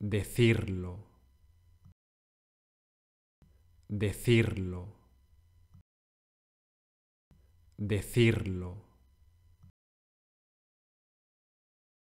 decirlo, decirlo, decirlo.